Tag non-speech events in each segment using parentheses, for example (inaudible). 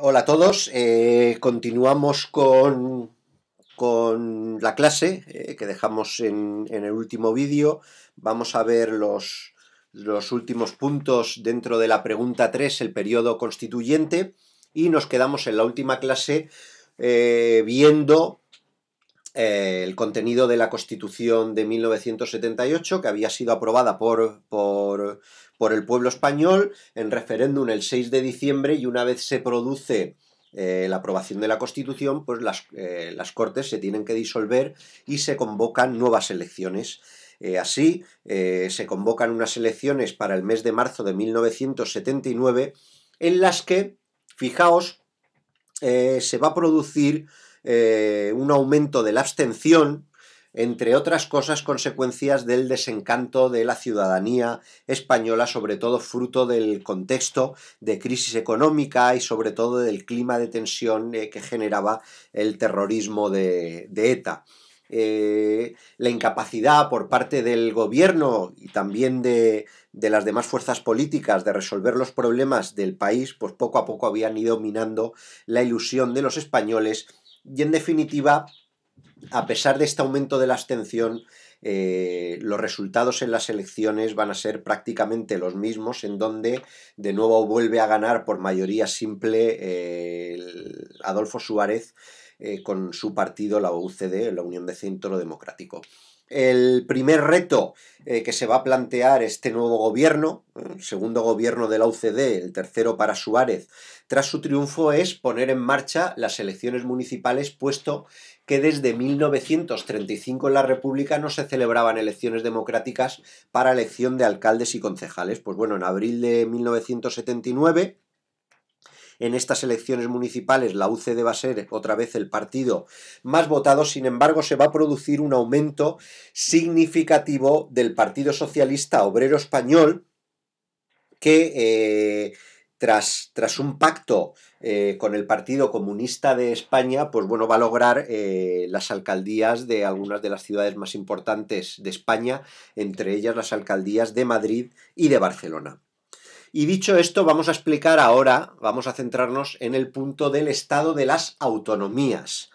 Hola a todos, eh, continuamos con, la clase eh, que dejamos en, el último vídeo. Vamos a ver los, los, últimos puntos dentro de la pregunta 3, el periodo constituyente, y nos quedamos en la última clase eh, viendo eh, el contenido de la Constitución de 1978, que había sido aprobada por, por, el pueblo español en referéndum el 6 de diciembre, y una vez se produce eh, la aprobación de la Constitución, pues las, eh, las, Cortes se tienen que disolver y se convocan nuevas elecciones. así, se convocan unas elecciones para el mes de marzo de 1979, en las que, fijaos, se va a producir eh, un aumento de la abstención, entre otras cosas consecuencias del desencanto de la ciudadanía española, sobre todo fruto del contexto de crisis económica y sobre todo del clima de tensión eh, que generaba el terrorismo de, ETA. Eh, la incapacidad por parte del gobierno y también de, de, las demás fuerzas políticas de resolver los problemas del país, pues poco a poco habían ido minando la ilusión de los españoles y en definitiva, a pesar de este aumento de la abstención, eh, los resultados en las elecciones van a ser prácticamente los mismos, en donde de nuevo vuelve a ganar por mayoría simple eh, Adolfo Suárez eh, con su partido, la UCD, la Unión de Centro Democrático. El primer reto eh, que se va a plantear este nuevo gobierno, ¿eh? segundo gobierno de la UCD, el tercero para Suárez, tras su triunfo es poner en marcha las elecciones municipales, puesto que desde 1935 en la República no se celebraban elecciones democráticas para elección de alcaldes y concejales. Pues bueno, en abril de 1979 en estas elecciones municipales la UCD va a ser otra vez el partido más votado, sin embargo se va a producir un aumento significativo del Partido Socialista Obrero Español que... Eh, tras, tras, un pacto eh, con el Partido Comunista de España, pues bueno, va a lograr eh, las alcaldías de algunas de las ciudades más importantes de España, entre ellas las alcaldías de Madrid y de Barcelona. Y dicho esto, vamos a explicar ahora, vamos a centrarnos en el punto del estado de las autonomías.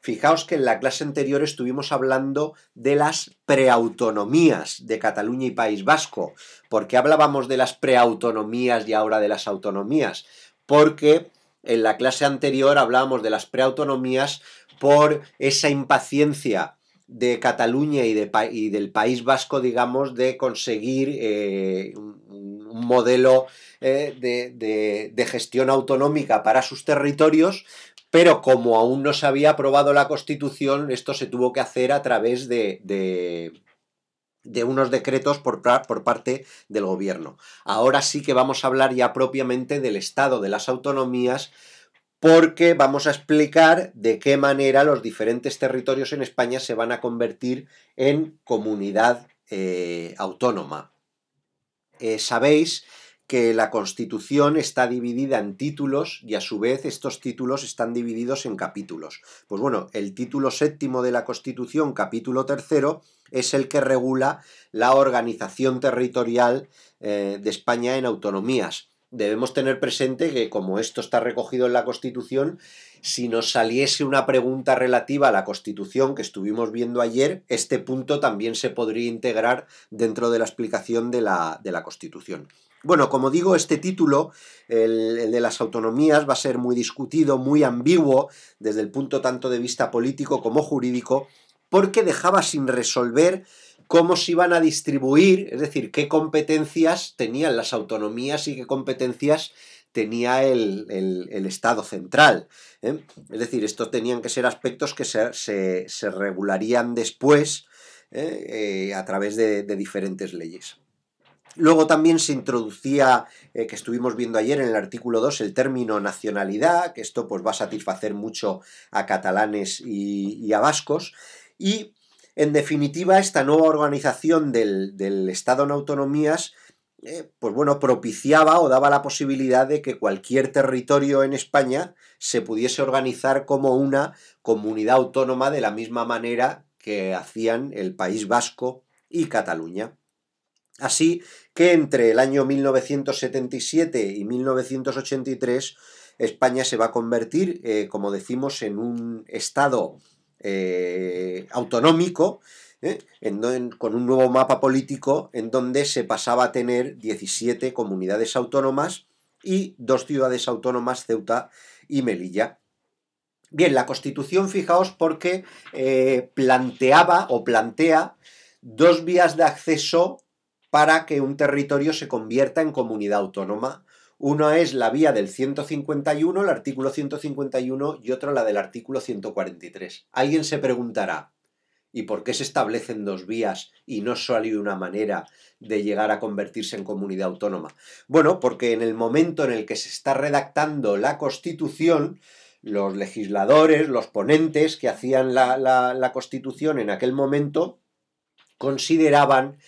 Fijaos que en la clase anterior estuvimos hablando de las preautonomías de Cataluña y País Vasco. ¿Por qué hablábamos de las preautonomías y ahora de las autonomías? Porque en la clase anterior hablábamos de las preautonomías por esa impaciencia de Cataluña y, de, del País Vasco, digamos, de conseguir eh, un, modelo eh, de, gestión autonómica para sus territorios, pero como aún no se había aprobado la Constitución, esto se tuvo que hacer a través de, unos decretos por, por, parte del gobierno. Ahora sí que vamos a hablar ya propiamente del Estado, de las autonomías porque vamos a explicar de qué manera los diferentes territorios en España se van a convertir en comunidad eh, autónoma. Eh, sabéis que la Constitución está dividida en títulos y a su vez estos títulos están divididos en capítulos. Pues bueno, el título séptimo de la Constitución, capítulo tercero, es el que regula la organización territorial eh, de España en autonomías debemos tener presente que como esto está recogido en la Constitución, si nos saliese una pregunta relativa a la Constitución que estuvimos viendo ayer, este punto también se podría integrar dentro de la explicación de la, de Constitución. Bueno, como digo, este título, el, de las autonomías, va a ser muy discutido, muy ambiguo, desde el punto tanto de vista político como jurídico, porque dejaba sin resolver cómo se iban a distribuir, es decir, qué competencias tenían las autonomías y qué competencias tenía el, Estado central. ¿eh? Es decir, estos tenían que ser aspectos que se, regularían después ¿eh? Eh, a través de, diferentes leyes. Luego también se introducía, que estuvimos viendo ayer en el artículo 2, el término nacionalidad, que esto pues, va a satisfacer mucho a catalanes y, y a vascos. Y en definitiva, esta nueva organización del, Estado en autonomías, eh, pues bueno, propiciaba o daba la posibilidad de que cualquier territorio en España se pudiese organizar como una comunidad autónoma de la misma manera que hacían el País Vasco y Cataluña. Así que entre el año 1977 y 1983 España se va a convertir, eh, como decimos, en un Estado eh, autonómico, ¿eh? con un nuevo mapa político en donde se pasaba a tener 17 comunidades autónomas y dos ciudades autónomas, Ceuta y Melilla. Bien, la Constitución, fijaos, porque eh, planteaba o plantea dos vías de acceso para que un territorio se convierta en comunidad autónoma una es la vía del 151, el artículo 151, y otra la del artículo 143. Alguien se preguntará, ¿y por qué se establecen dos vías y no solo hay una manera de llegar a convertirse en comunidad autónoma? Bueno, porque en el momento en el que se está redactando la Constitución, los legisladores, los ponentes que hacían la, la Constitución en aquel momento, consideraban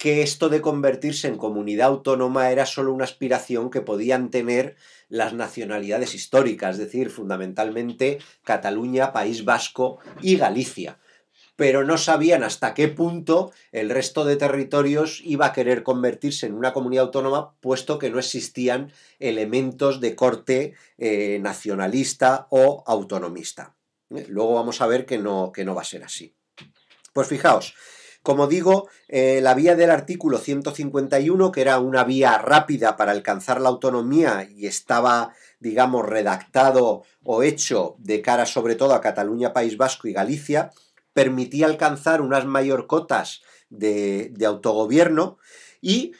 que esto de convertirse en comunidad autónoma era solo una aspiración que podían tener las nacionalidades históricas, es decir, fundamentalmente Cataluña, País Vasco y Galicia pero no sabían hasta qué punto el resto de territorios iba a querer convertirse en una comunidad autónoma, puesto que no existían elementos de corte eh, nacionalista o autonomista. Eh, luego vamos a ver que no, que no va a ser así. Pues fijaos, como digo, eh, la vía del artículo 151, que era una vía rápida para alcanzar la autonomía y estaba, digamos, redactado o hecho de cara sobre todo a Cataluña, País Vasco y Galicia, permitía alcanzar unas mayor cotas de, autogobierno y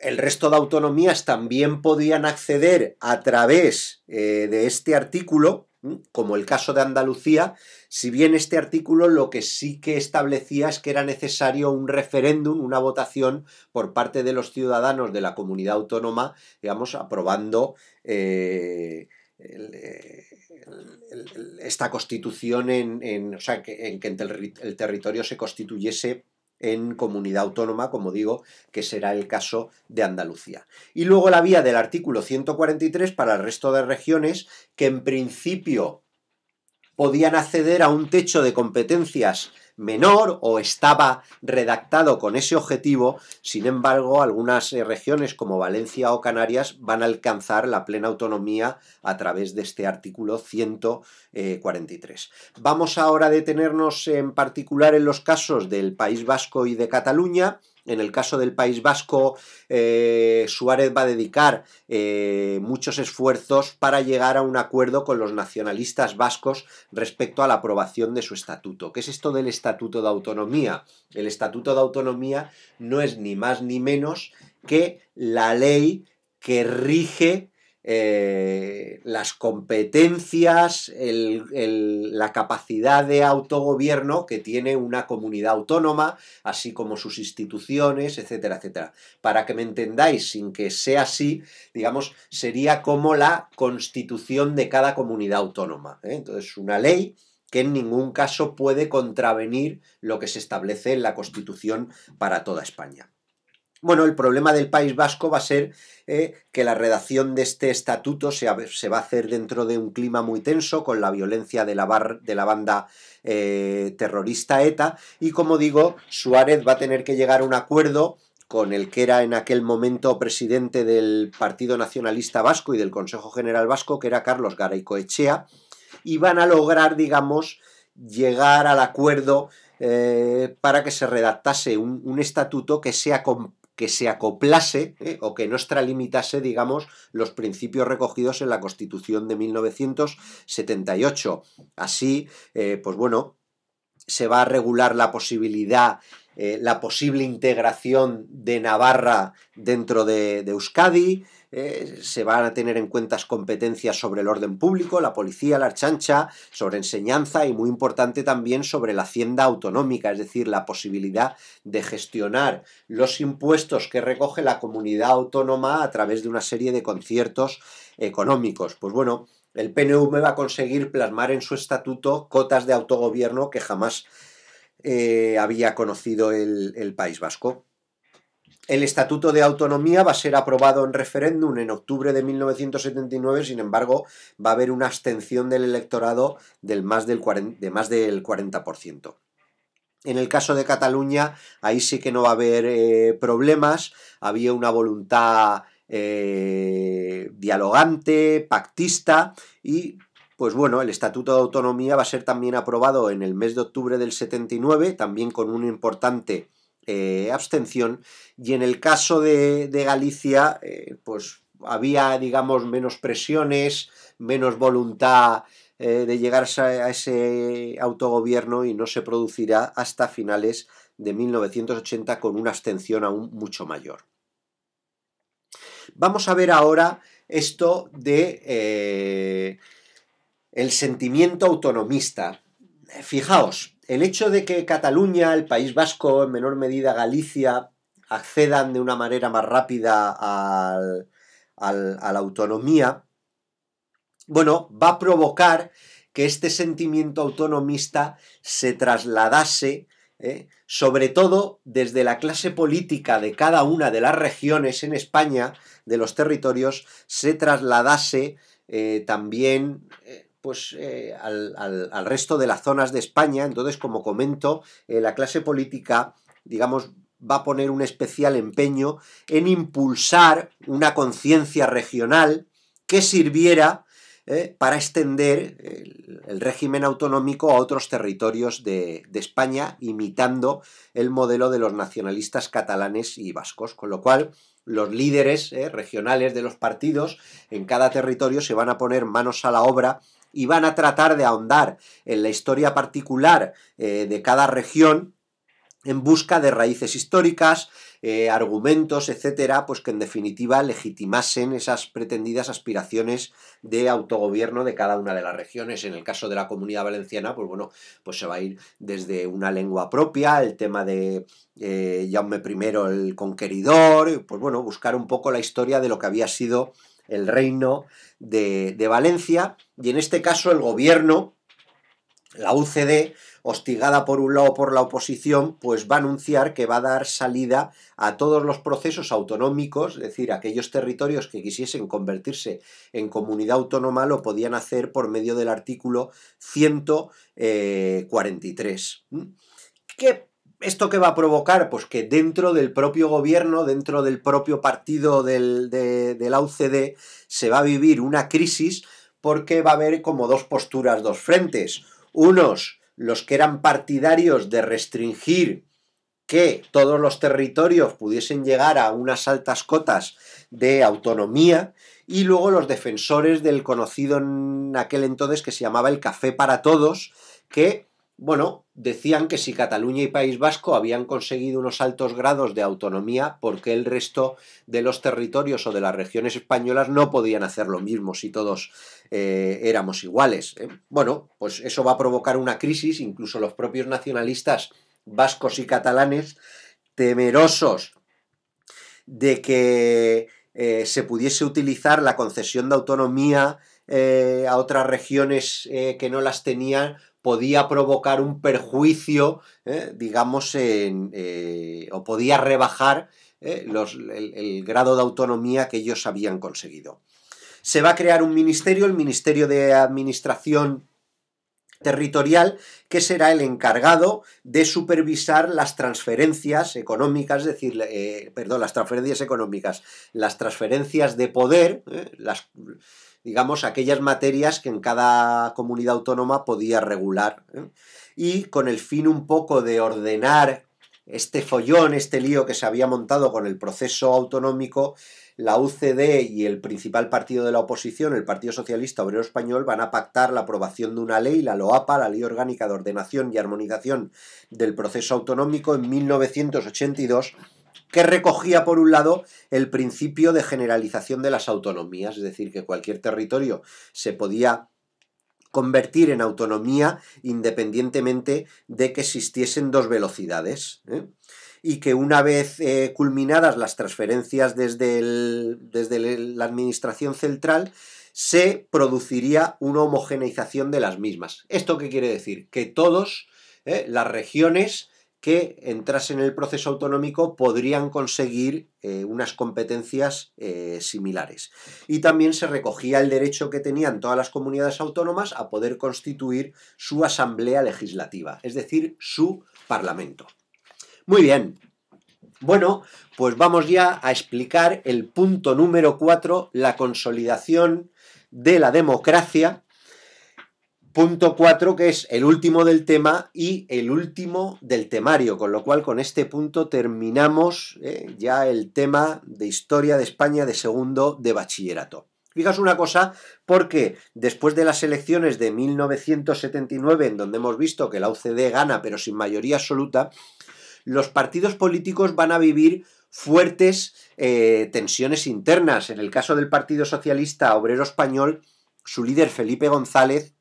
el resto de autonomías también podían acceder a través eh, de este artículo como el caso de Andalucía, si bien este artículo lo que sí que establecía es que era necesario un referéndum, una votación por parte de los ciudadanos de la comunidad autónoma, digamos, aprobando eh, eh, esta constitución en, en, que, en que el territorio se constituyese en comunidad autónoma, como digo, que será el caso de Andalucía. Y luego la vía del artículo 143 para el resto de regiones que en principio podían acceder a un techo de competencias menor o estaba redactado con ese objetivo, sin embargo, algunas eh, regiones como Valencia o Canarias van a alcanzar la plena autonomía a través de este artículo 143. Eh, Vamos ahora a detenernos en particular en los casos del País Vasco y de Cataluña. En el caso del País Vasco, eh, Suárez va a dedicar eh, muchos esfuerzos para llegar a un acuerdo con los nacionalistas vascos respecto a la aprobación de su estatuto. ¿Qué es esto del Estatuto de Autonomía? El Estatuto de Autonomía no es ni más ni menos que la ley que rige eh, las competencias, la capacidad de autogobierno que tiene una comunidad autónoma, así como sus instituciones, etcétera, etcétera. Para que me entendáis, sin que sea así, digamos, sería como la constitución de cada comunidad autónoma. ¿eh? Entonces, una ley que en ningún caso puede contravenir lo que se establece en la Constitución para toda España. Bueno, el problema del País Vasco va a ser eh, que la redacción de este estatuto se, va a hacer dentro de un clima muy tenso con la violencia de la, de la banda eh, terrorista ETA y como digo, Suárez va a tener que llegar a un acuerdo con el que era en aquel momento presidente del Partido Nacionalista Vasco y del Consejo General Vasco, que era Carlos Garaycoechea, y van a lograr, digamos, llegar al acuerdo eh, para que se redactase un, estatuto que sea que se acoplase ¿eh? o que no extralimitase, digamos, los principios recogidos en la Constitución de 1978. Así, eh, pues bueno, se va a regular la posibilidad eh, la posible integración de Navarra dentro de Euskadi, eh, se van a tener en cuenta competencias sobre el orden público, la policía, la chancha, sobre enseñanza y muy importante también sobre la hacienda autonómica, es decir, la posibilidad de gestionar los impuestos que recoge la comunidad autónoma a través de una serie de conciertos económicos. Pues bueno, el PNV va a conseguir plasmar en su estatuto cotas de autogobierno que jamás eh, había conocido el País Vasco. El Estatuto de Autonomía va a ser aprobado en referéndum en octubre de 1979, sin embargo, va a haber una abstención del electorado del más del de más del 40%. En el caso de Cataluña, ahí sí que no va a haber eh, problemas, había una voluntad eh, dialogante, pactista y pues bueno, el Estatuto de Autonomía va a ser también aprobado en el mes de octubre del 79, también con un importante eh, abstención y en el caso de, Galicia eh, pues había digamos menos presiones, menos voluntad eh, de llegar a ese autogobierno y no se producirá hasta finales de 1980 con una abstención aún mucho mayor. Vamos a ver ahora esto de el sentimiento autonomista fijaos, el hecho de que Cataluña, el País Vasco, en menor medida Galicia, accedan de una manera más rápida a la autonomía, bueno, va a provocar que este sentimiento autonomista se trasladase, ¿eh? sobre todo desde la clase política de cada una de las regiones en España, de los territorios, se trasladase eh, también eh, pues, eh, al, resto de las zonas de España. Entonces, como comento, eh, la clase política, digamos, va a poner un especial empeño en impulsar una conciencia regional que sirviera eh, para extender el, régimen autonómico a otros territorios de, España, imitando el modelo de los nacionalistas catalanes y vascos, con lo cual los líderes regionales de los partidos en cada territorio se van a poner manos a la obra y van a tratar de ahondar en la historia particular eh, de cada región en busca de raíces históricas, eh, argumentos, etcétera, pues que en definitiva legitimasen esas pretendidas aspiraciones de autogobierno de cada una de las regiones. En el caso de la comunidad valenciana, pues bueno, pues se va a ir desde una lengua propia, el tema de eh, primero el conqueridor, pues bueno, buscar un poco la historia de lo que había sido el reino de, Valencia, y en este caso el gobierno, la UCD, hostigada por un lado por la oposición, pues va a anunciar que va a dar salida a todos los procesos autonómicos, es decir, aquellos territorios que quisiesen convertirse en comunidad autónoma lo podían hacer por medio del artículo 143. Eh, ¿Mm? ¿Qué ¿Esto qué va a provocar? Pues que dentro del propio gobierno, dentro del propio partido del, de, la se va a vivir una crisis porque va a haber como dos posturas, dos frentes. Unos, los que eran partidarios de restringir que todos los territorios pudiesen llegar a unas altas cotas de autonomía y luego los defensores del conocido en aquel entonces que se llamaba el café para todos, que bueno, decían que si Cataluña y País Vasco habían conseguido unos altos grados de autonomía, porque el resto de los territorios o de las regiones españolas no podían hacer lo mismo si todos eh, éramos iguales? Eh? Bueno, pues eso va a provocar una crisis, incluso los propios nacionalistas vascos y catalanes, temerosos de que eh, se pudiese utilizar la concesión de autonomía a otras regiones que no las tenían podía provocar un perjuicio, ¿eh? digamos, eh, o podía rebajar ¿eh? el, el, grado de autonomía que ellos habían conseguido. Se va a crear un ministerio, el Ministerio de Administración Territorial, que será el encargado de supervisar las transferencias económicas, es decir, perdón, las transferencias económicas, las transferencias de poder, las digamos, aquellas materias que en cada comunidad autónoma podía regular. ¿eh? Y con el fin un poco de ordenar este follón, este lío que se había montado con el proceso autonómico, la UCD y el principal partido de la oposición, el Partido Socialista Obrero Español, van a pactar la aprobación de una ley, la LOAPA, la Ley Orgánica de Ordenación y Armonización del Proceso Autonómico, en 1982 que recogía, por un lado, el principio de generalización de las autonomías, es decir, que cualquier territorio se podía convertir en autonomía independientemente de que existiesen dos velocidades. ¿eh? y que una vez eh, culminadas las transferencias desde, desde la administración central, se produciría una homogeneización de las mismas. ¿Esto qué quiere decir? Que todas ¿eh? las regiones, que entrasen en el proceso autonómico podrían conseguir eh, unas competencias eh, similares. Y también se recogía el derecho que tenían todas las comunidades autónomas a poder constituir su asamblea legislativa, es decir, su parlamento. Muy bien. Bueno, pues vamos ya a explicar el punto número cuatro la consolidación de la democracia punto 4, que es el último del tema y el último del temario, con lo cual con este punto terminamos eh, ya el tema de historia de España de segundo de bachillerato. Fijaos una cosa, porque después de las elecciones de 1979, en donde hemos visto que la UCD gana, pero sin mayoría absoluta, los partidos políticos van a vivir fuertes eh, tensiones internas. En el caso del Partido Socialista Obrero Español, su líder Felipe González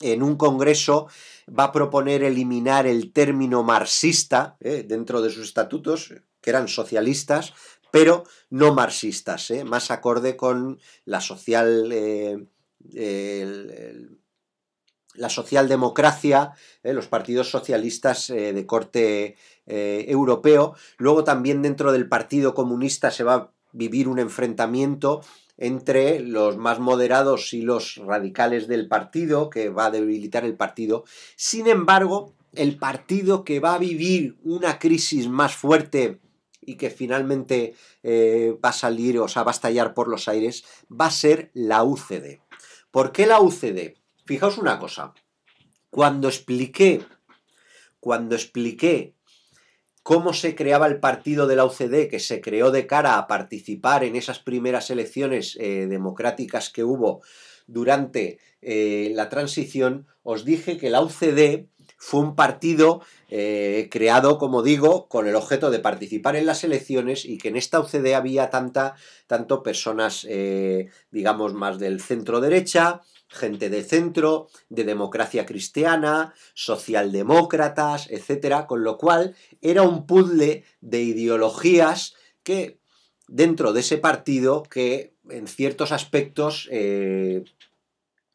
en un congreso va a proponer eliminar el término marxista eh, dentro de sus estatutos, que eran socialistas, pero no marxistas, eh, más acorde con la social... Eh, la socialdemocracia, los partidos socialistas de corte europeo. Luego también dentro del Partido Comunista se va a vivir un enfrentamiento entre los más moderados y los radicales del partido, que va a debilitar el partido. Sin embargo, el partido que va a vivir una crisis más fuerte y que finalmente eh, va a salir, o sea, va a estallar por los aires, va a ser la UCD. ¿Por qué la UCD? Fijaos una cosa. Cuando expliqué, cuando expliqué cómo se creaba el partido de la UCD, que se creó de cara a participar en esas primeras elecciones eh, democráticas que hubo durante eh, la transición, os dije que la UCD fue un partido eh, creado, como digo, con el objeto de participar en las elecciones y que en esta UCD había tanta, tanto personas, digamos, más del centro derecha, gente de centro, de democracia cristiana, socialdemócratas, etcétera, con lo cual era un puzzle de ideologías que dentro de ese partido que en ciertos aspectos eh,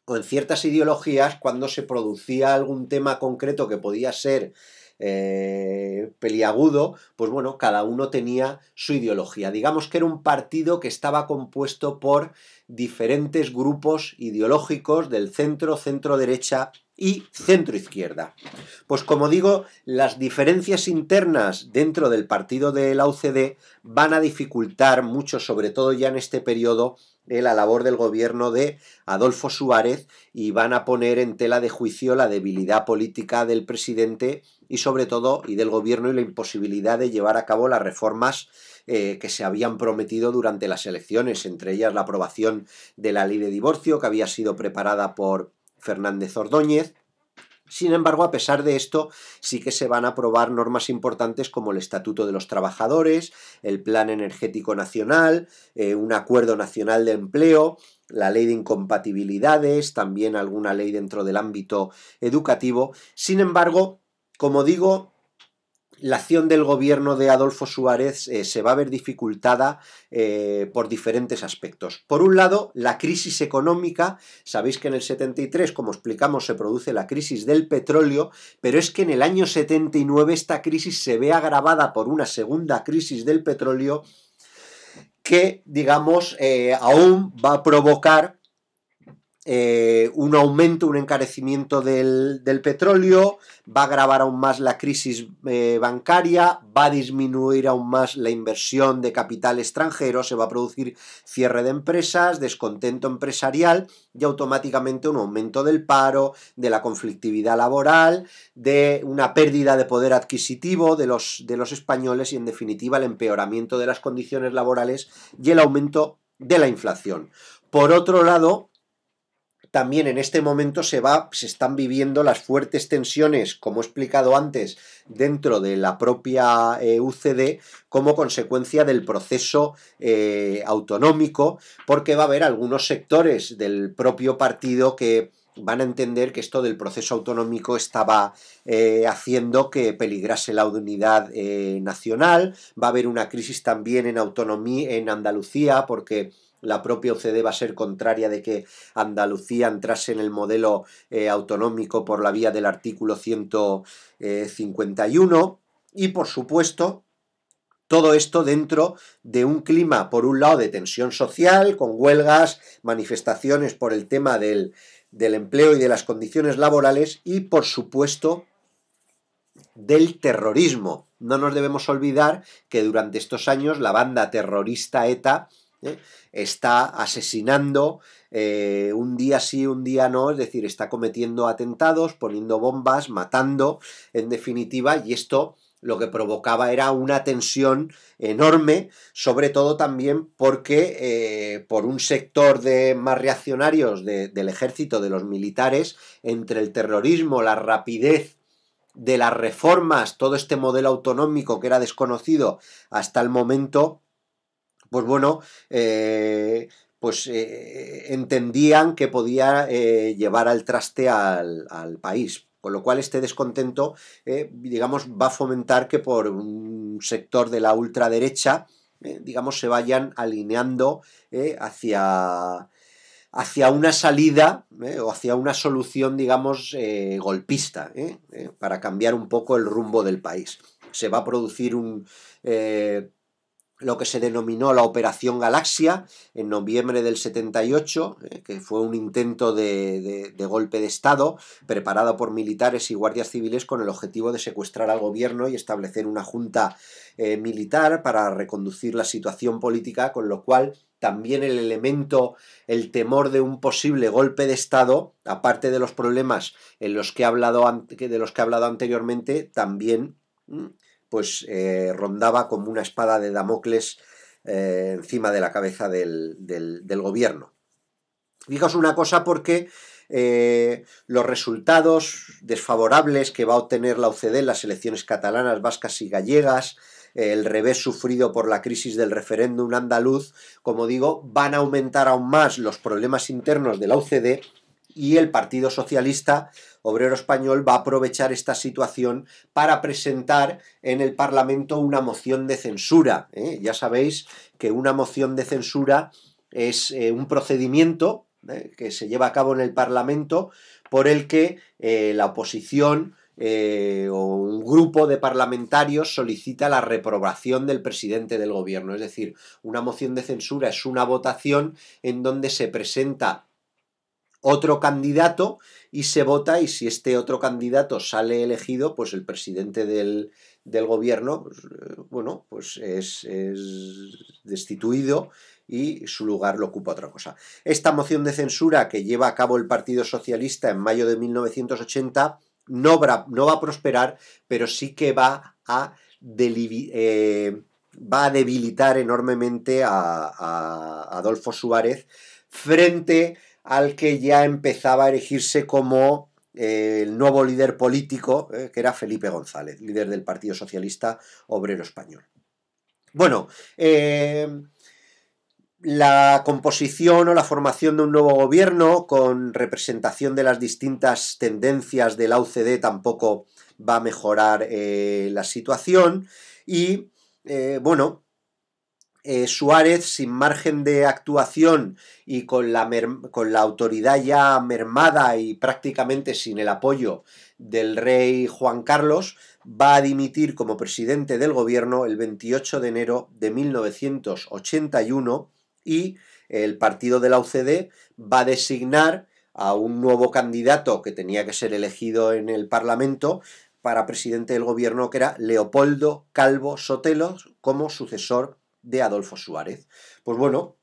o en ciertas ideologías cuando se producía algún tema concreto que podía ser eh, peliagudo, pues bueno, cada uno tenía su ideología. Digamos que era un partido que estaba compuesto por diferentes grupos ideológicos del centro, centro derecha y centroizquierda. Pues como digo, las diferencias internas dentro del partido de la UCD van a dificultar mucho, sobre todo ya en este periodo, eh, la labor del gobierno de Adolfo Suárez y van a poner en tela de juicio la debilidad política del presidente y sobre todo y del gobierno y la imposibilidad de llevar a cabo las reformas eh, que se habían prometido durante las elecciones, entre ellas la aprobación de la ley de divorcio que había sido preparada por Fernández Ordóñez. Sin embargo, a pesar de esto, sí que se van a aprobar normas importantes como el Estatuto de los Trabajadores, el Plan Energético Nacional, eh, un Acuerdo Nacional de Empleo, la ley de incompatibilidades, también alguna ley dentro del ámbito educativo. Sin embargo, como digo, la acción del gobierno de Adolfo Suárez eh, se va a ver dificultada eh, por diferentes aspectos. Por un lado, la crisis económica. Sabéis que en el 73, como explicamos, se produce la crisis del petróleo, pero es que en el año 79 esta crisis se ve agravada por una segunda crisis del petróleo que, digamos, eh, aún va a provocar eh, un aumento, un encarecimiento del, petróleo, va a agravar aún más la crisis eh, bancaria, va a disminuir aún más la inversión de capital extranjero, se va a producir cierre de empresas, descontento empresarial y automáticamente un aumento del paro, de la conflictividad laboral, de una pérdida de poder adquisitivo de los, de los españoles y en definitiva el empeoramiento de las condiciones laborales y el aumento de la inflación. Por otro lado, también en este momento se se están viviendo las fuertes tensiones, como he explicado antes, dentro de la propia eh, UCD, como consecuencia del proceso eh, autonómico, porque va a haber algunos sectores del propio partido que van a entender que esto del proceso autonómico estaba eh, haciendo que peligrase la unidad nacional. Va a haber una crisis también en autonomía en Andalucía porque la propia OCDE va a ser contraria de que Andalucía entrase en el modelo eh, autonómico por la vía del artículo 151. Eh, y por supuesto, todo esto dentro de un clima, por un lado, de tensión social, con huelgas, manifestaciones por el tema del, del empleo y de las condiciones laborales y, por supuesto, del terrorismo. No nos debemos olvidar que durante estos años la banda terrorista ETA está asesinando eh, un día sí, un día no, es decir, está cometiendo atentados, poniendo bombas, matando, en definitiva, y esto lo que provocaba era una tensión enorme, sobre todo también porque eh, por un sector de más reaccionarios del ejército, de los militares, entre el terrorismo, la rapidez de las reformas, todo este modelo autonómico que era desconocido hasta el momento, pues bueno, eh, pues eh, entendían que podía eh, llevar al traste al, país. Con lo cual este descontento, digamos, va a fomentar que por un sector de la ultraderecha, digamos, se vayan alineando hacia, hacia una salida o hacia una solución, digamos, golpista, para cambiar un poco el rumbo del país. Se va a producir un lo que se denominó la Operación Galaxia en noviembre del 78, eh, que fue un intento de, golpe de Estado preparado por militares y guardias civiles con el objetivo de secuestrar al gobierno y establecer una junta eh, militar para reconducir la situación política, con lo cual también el elemento, el temor de un posible golpe de Estado, aparte de los problemas en los que hablado, de los que he hablado anteriormente, también... Mm, pues eh, rondaba como una espada de Damocles eh, encima de la cabeza del, gobierno. Fijaos una cosa porque eh, los resultados desfavorables que va a obtener la OCDE en las elecciones catalanas, vascas y gallegas, el revés sufrido por la crisis del referéndum andaluz, como digo, van a aumentar aún más los problemas internos de la OCDE y el Partido Socialista Obrero Español va a aprovechar esta situación para presentar en el Parlamento una moción de censura. ¿eh? Ya sabéis que una moción de censura es eh, un procedimiento ¿eh? que se lleva a cabo en el Parlamento por el que la oposición o un grupo de parlamentarios solicita la reprobación del presidente del gobierno. Es decir, una moción de censura es una votación en donde se presenta otro candidato y se vota y si este otro candidato sale elegido, pues el presidente del, gobierno, pues, eh, bueno, pues es, destituido y su lugar lo ocupa otra cosa. Esta moción de censura que lleva a cabo el Partido Socialista en mayo de 1980 no, no va a prosperar, pero sí que va a, eh, va a debilitar enormemente a, a Adolfo Suárez frente al que ya empezaba a erigirse como eh, el nuevo líder político, eh, que era Felipe González, líder del Partido Socialista Obrero Español. Bueno, eh, la composición o la formación de un nuevo gobierno con representación de las distintas tendencias de la tampoco va a mejorar la situación y, bueno, eh, Suárez sin margen de actuación y con la, con la autoridad ya mermada y prácticamente sin el apoyo del rey Juan Carlos, va a dimitir como presidente del gobierno el 28 de enero de 1981 y el partido de la UCD va a designar a un nuevo candidato que tenía que ser elegido en el Parlamento para presidente del gobierno, que era Leopoldo Calvo Sotelo, como sucesor de Adolfo Suárez. Pues bueno,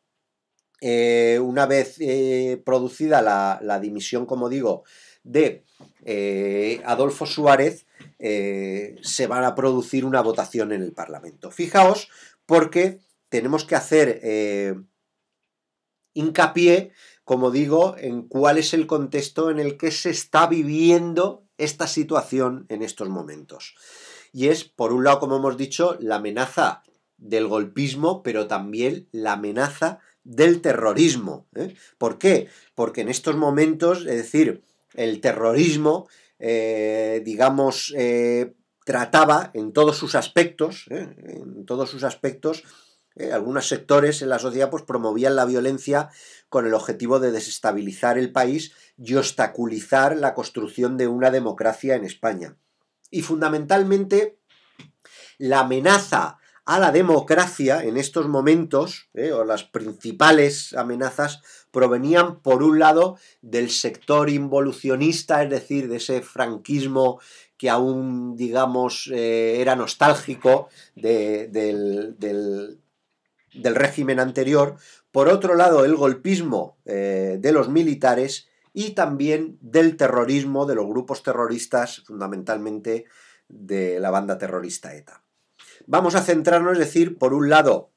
eh, una vez eh, producida la, dimisión, como digo, de eh, Adolfo Suárez, se va a producir una votación en el Parlamento. Fijaos, porque tenemos que hacer hincapié, como digo, en cuál es el contexto en el que se está viviendo esta situación en estos momentos. Y es, por un lado, como hemos dicho, la amenaza del golpismo, pero también la amenaza del terrorismo. ¿eh? ¿Por qué? Porque en estos momentos, es decir, el terrorismo, eh, digamos, eh, trataba en todos sus aspectos, en todos sus aspectos, algunos sectores en la sociedad pues, promovían la violencia con el objetivo de desestabilizar el país y obstaculizar la construcción de una democracia en España. Y fundamentalmente, la amenaza a la democracia en estos momentos, ¿eh? o las principales amenazas, provenían por un lado del sector involucionista, es decir, de ese franquismo que aún, digamos, eh, era nostálgico del, régimen anterior, por otro lado el golpismo eh, de los militares y también del terrorismo, de los grupos terroristas, fundamentalmente de la banda terrorista ETA. Vamos a centrarnos, es decir, por un lado,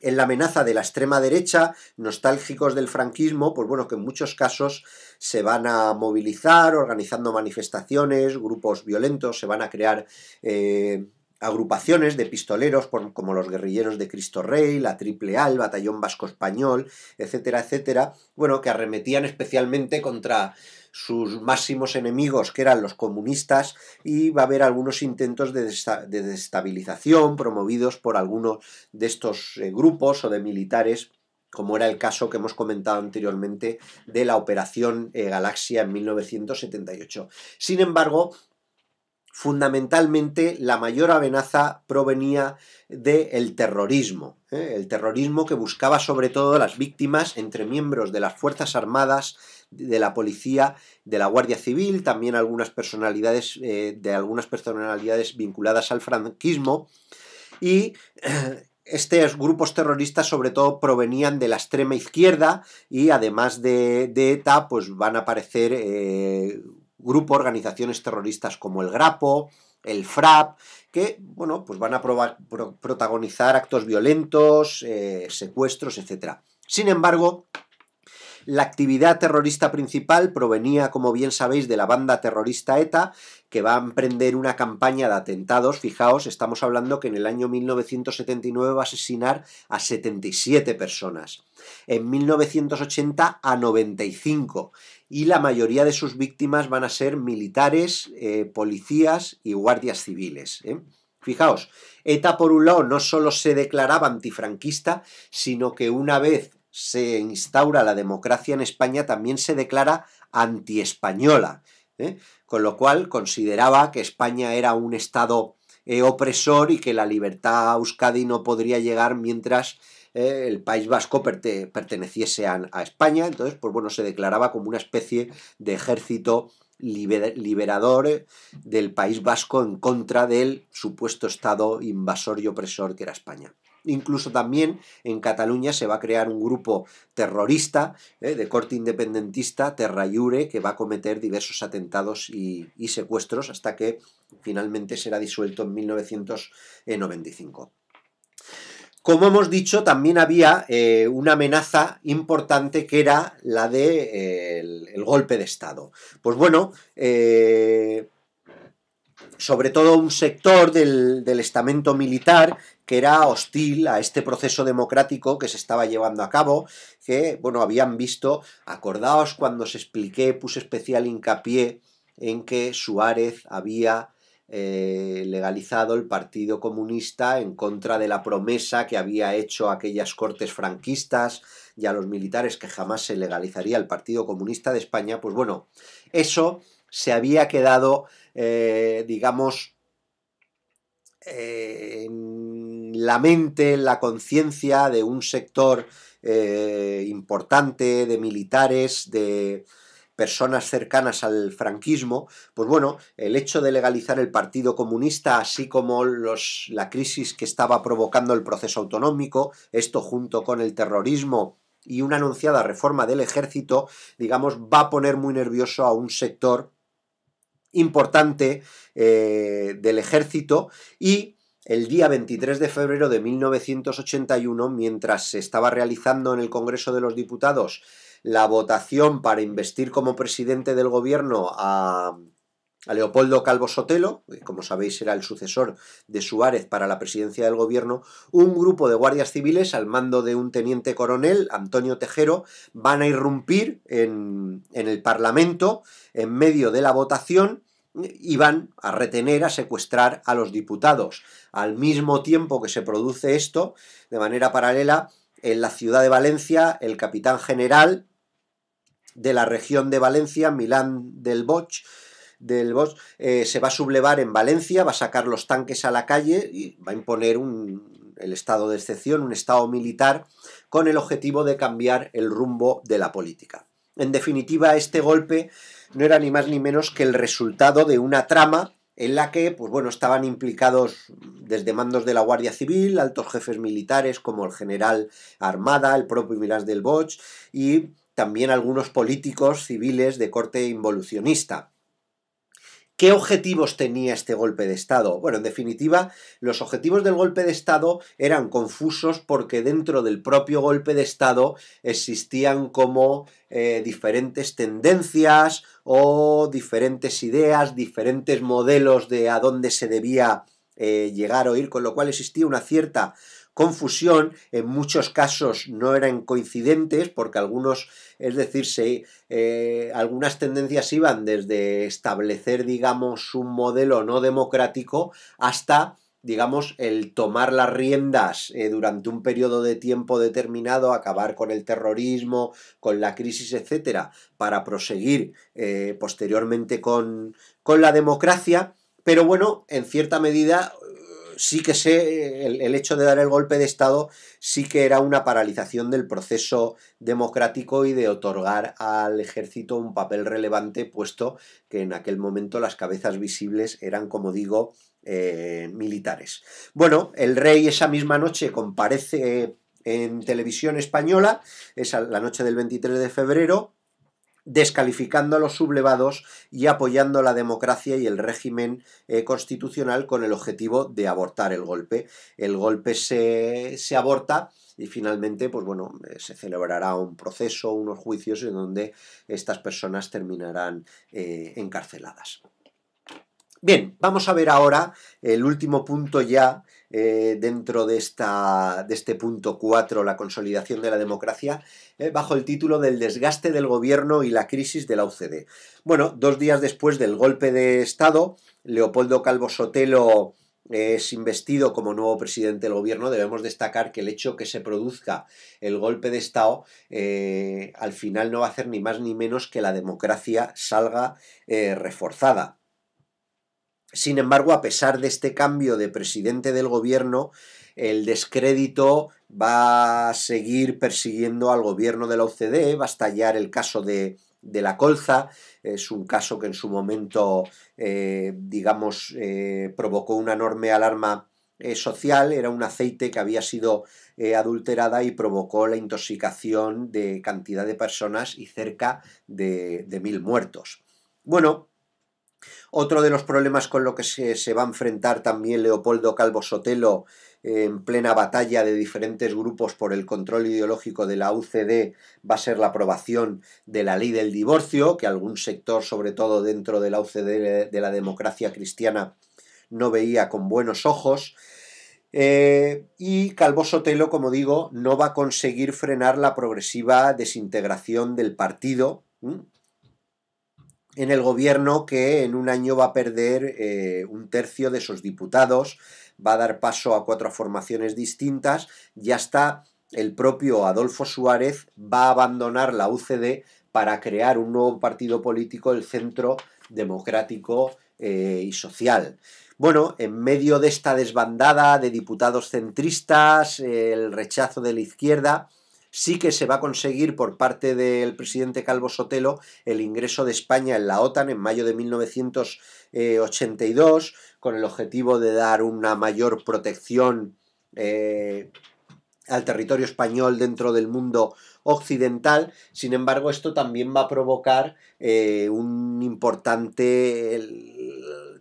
en la amenaza de la extrema derecha, nostálgicos del franquismo, pues bueno, que en muchos casos se van a movilizar organizando manifestaciones, grupos violentos, se van a crear eh, agrupaciones de pistoleros como los guerrilleros de Cristo Rey, la Triple A, el Batallón Vasco Español, etcétera, etcétera, bueno, que arremetían especialmente contra sus máximos enemigos, que eran los comunistas, y va a haber algunos intentos de, desestabilización promovidos por algunos de estos eh, grupos o de militares como era el caso que hemos comentado anteriormente de la Operación eh, Galaxia en 1978. Sin embargo, fundamentalmente la mayor amenaza provenía del el terrorismo, ¿eh? el terrorismo que buscaba sobre todo las víctimas entre miembros de las Fuerzas Armadas, de la policía, de la Guardia Civil, también algunas personalidades, eh, de algunas personalidades vinculadas al franquismo, y (clears throat) estos grupos terroristas sobre todo provenían de la extrema izquierda y además de, ETA, pues van a aparecer... Eh, grupo organizaciones terroristas como el Grapo, el FRAP, que bueno, pues van a protagonizar actos violentos, eh, secuestros, etc. Sin embargo, la actividad terrorista principal provenía, como bien sabéis, de la banda terrorista ETA, que va a emprender una campaña de atentados. Fijaos, estamos hablando que en el año 1979 va a asesinar a 77 personas, en 1980 a 95, y la mayoría de sus víctimas van a ser militares, eh, policías y guardias civiles. ¿eh? Fijaos, ETA por un lado no solo se declaraba antifranquista, sino que una vez se instaura la democracia en España también se declara antiespañola, ¿eh? con lo cual consideraba que España era un Estado opresor y que la libertad Euskadi no podría llegar mientras el País Vasco perteneciese a, España, entonces, pues bueno, se declaraba como una especie de ejército liberador del País Vasco en contra del supuesto Estado invasor y opresor que era España. Incluso también en Cataluña se va a crear un grupo terrorista eh, de corte independentista, Terrayure, que va a cometer diversos atentados y secuestros hasta que finalmente será disuelto en 1995. Como hemos dicho, también había eh, una amenaza importante que era la de eh, golpe de Estado. Pues bueno, eh, sobre todo un sector del, estamento militar que era hostil a este proceso democrático que se estaba llevando a cabo, que, bueno, habían visto, acordaos cuando os expliqué, puse especial hincapié en que Suárez había eh, legalizado el Partido Comunista en contra de la promesa que había hecho aquellas cortes franquistas y a los militares que jamás se legalizaría el Partido Comunista de España, pues bueno, eso se había quedado, eh, digamos, eh, en la mente, en la conciencia de un sector importante de militares, de, personas cercanas al franquismo, pues bueno, el hecho de legalizar el Partido Comunista, así como los, la crisis que estaba provocando el proceso autonómico, esto junto con el terrorismo y una anunciada reforma del ejército, digamos, va a poner muy nervioso a un sector importante eh, del ejército y el día 23 de febrero de 1981, mientras se estaba realizando en el Congreso de los Diputados la votación para investir como presidente del gobierno a, Leopoldo Calvo Sotelo, que como sabéis era el sucesor de Suárez para la presidencia del gobierno, un grupo de guardias civiles al mando de un teniente coronel, Antonio Tejero, van a irrumpir en, en el Parlamento en medio de la votación y van a retener, a secuestrar a los diputados. Al mismo tiempo que se produce esto, de manera paralela, en la ciudad de Valencia, el capitán general, de la región de Valencia, Milán del Bosch, del Bosch eh, se va a sublevar en Valencia, va a sacar los tanques a la calle y va a imponer un, el estado de excepción, un estado militar, con el objetivo de cambiar el rumbo de la política. En definitiva, este golpe no era ni más ni menos que el resultado de una trama en la que pues bueno, estaban implicados desde mandos de la Guardia Civil, altos jefes militares como el general Armada, el propio Milán del Bosch y también algunos políticos civiles de corte involucionista. ¿Qué objetivos tenía este golpe de Estado? Bueno, en definitiva, los objetivos del golpe de Estado eran confusos porque dentro del propio golpe de Estado existían como eh, diferentes tendencias o diferentes ideas, diferentes modelos de a dónde se debía eh, llegar o ir, con lo cual existía una cierta confusión, en muchos casos no eran coincidentes porque algunos, es decir, se, eh, algunas tendencias iban desde establecer, digamos, un modelo no democrático hasta digamos, el tomar las riendas eh, durante un periodo de tiempo determinado, acabar con el terrorismo, con la crisis, etc. para proseguir eh, posteriormente con, con la democracia. Pero bueno, en cierta medida sí que sé, el, hecho de dar el golpe de Estado sí que era una paralización del proceso democrático y de otorgar al ejército un papel relevante, puesto que en aquel momento las cabezas visibles eran, como digo, eh, militares. Bueno, el rey esa misma noche comparece en televisión española, es la noche del 23 de febrero, descalificando a los sublevados y apoyando la democracia y el régimen eh, constitucional con el objetivo de abortar el golpe. El golpe se, aborta y finalmente, pues bueno, eh, se celebrará un proceso, unos juicios en donde estas personas terminarán eh, encarceladas. Bien, vamos a ver ahora el último punto ya eh, dentro de, esta, de este punto 4, la consolidación de la democracia, eh, bajo el título del desgaste del gobierno y la crisis de la UCD. Bueno, dos días después del golpe de Estado, Leopoldo Calvo Sotelo es investido como nuevo presidente del gobierno, debemos destacar que el hecho que se produzca el golpe de Estado eh, al final no va a hacer ni más ni menos que la democracia salga reforzada. Sin embargo, a pesar de este cambio de presidente del gobierno, el descrédito va a seguir persiguiendo al gobierno de la OCDE, va a estallar el caso de, la colza. Es un caso que en su momento, eh, digamos, eh, provocó una enorme alarma eh, social. Era un aceite que había sido adulterada y provocó la intoxicación de cantidad de personas y cerca de, de mil muertos. Bueno, otro de los problemas con lo que se, va a enfrentar también Leopoldo Calvo Sotelo en plena batalla de diferentes grupos por el control ideológico de la UCD va a ser la aprobación de la ley del divorcio, que algún sector, sobre todo dentro de la UCD de la democracia cristiana, no veía con buenos ojos. Eh, y Calvo Sotelo, como digo, no va a conseguir frenar la progresiva desintegración del partido, en el gobierno que en un año va a perder eh, un tercio de sus diputados, va a dar paso a cuatro formaciones distintas, y hasta el propio Adolfo Suárez va a abandonar la UCD para crear un nuevo partido político, el Centro Democrático eh, y Social. Bueno, en medio de esta desbandada de diputados centristas, el rechazo de la izquierda, sí que se va a conseguir por parte del presidente Calvo Sotelo el ingreso de España en la OTAN en mayo de 1982 con el objetivo de dar una mayor protección eh, al territorio español dentro del mundo occidental. Sin embargo, esto también va a provocar eh, un importante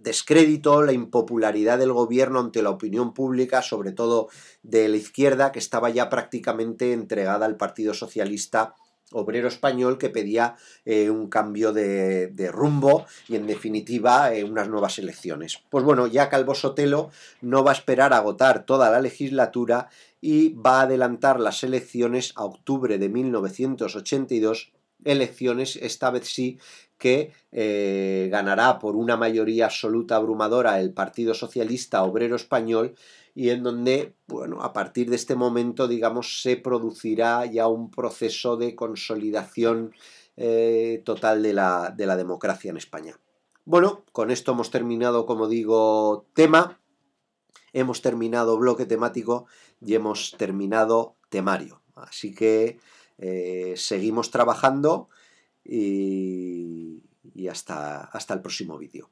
descrédito, la impopularidad del gobierno ante la opinión pública, sobre todo de la izquierda, que estaba ya prácticamente entregada al Partido Socialista obrero español que pedía eh, un cambio de, rumbo y en definitiva eh, unas nuevas elecciones. Pues bueno, ya Calvo Sotelo no va a esperar a agotar toda la legislatura y va a adelantar las elecciones a octubre de 1982, elecciones esta vez sí que eh, ganará por una mayoría absoluta abrumadora el Partido Socialista Obrero Español y en donde, bueno, a partir de este momento, digamos, se producirá ya un proceso de consolidación eh, total de la, democracia en España. Bueno, con esto hemos terminado, como digo, tema, hemos terminado bloque temático y hemos terminado temario. Así que eh, seguimos trabajando y, hasta, hasta el próximo vídeo.